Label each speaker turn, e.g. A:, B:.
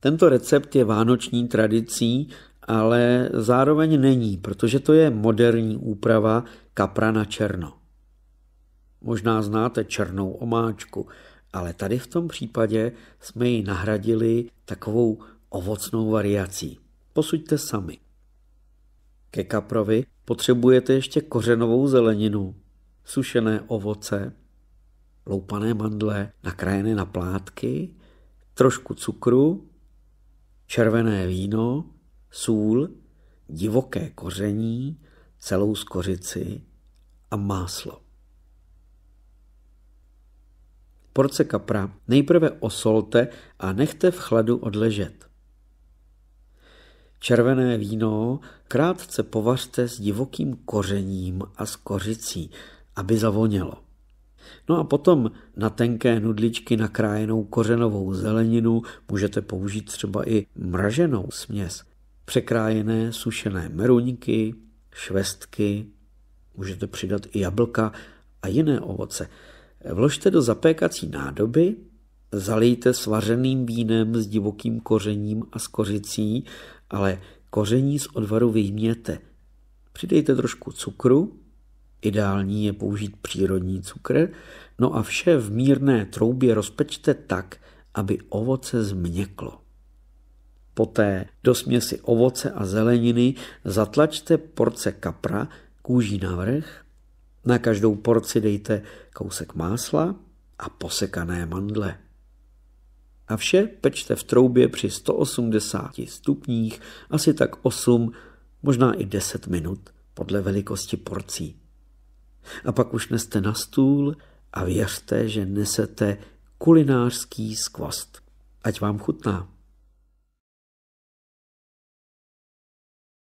A: Tento recept je vánoční tradicí, ale zároveň není, protože to je moderní úprava kapra na černo. Možná znáte černou omáčku, ale tady v tom případě jsme ji nahradili takovou ovocnou variací. Posuďte sami. Ke kaprovi potřebujete ještě kořenovou zeleninu, sušené ovoce, loupané mandle nakrájené na plátky, trošku cukru, červené víno, sůl, divoké koření, celou skořici a máslo. Porce kapra nejprve osolte a nechte v chladu odležet. Červené víno krátce povařte s divokým kořením a skořicí, aby zavonělo. No a potom na tenké nudličky nakrájenou kořenovou zeleninu můžete použít třeba i mraženou směs. Překrájené sušené meruňky, švestky, můžete přidat i jablka a jiné ovoce. Vložte do zapékací nádoby, zalijte svařeným vínem s divokým kořením a s kořicí, ale koření z odvaru vyjměte. Přidejte trošku cukru Ideální je použít přírodní cukr, no a vše v mírné troubě rozpečte tak, aby ovoce změklo. Poté do směsi ovoce a zeleniny zatlačte porce kapra kůží na vrch, na každou porci dejte kousek másla a posekané mandle. A vše pečte v troubě při 180 stupních asi tak 8, možná i 10 minut podle velikosti porcí. A pak už neste na stůl a věřte, že nesete kulinářský skvost. Ať vám chutná.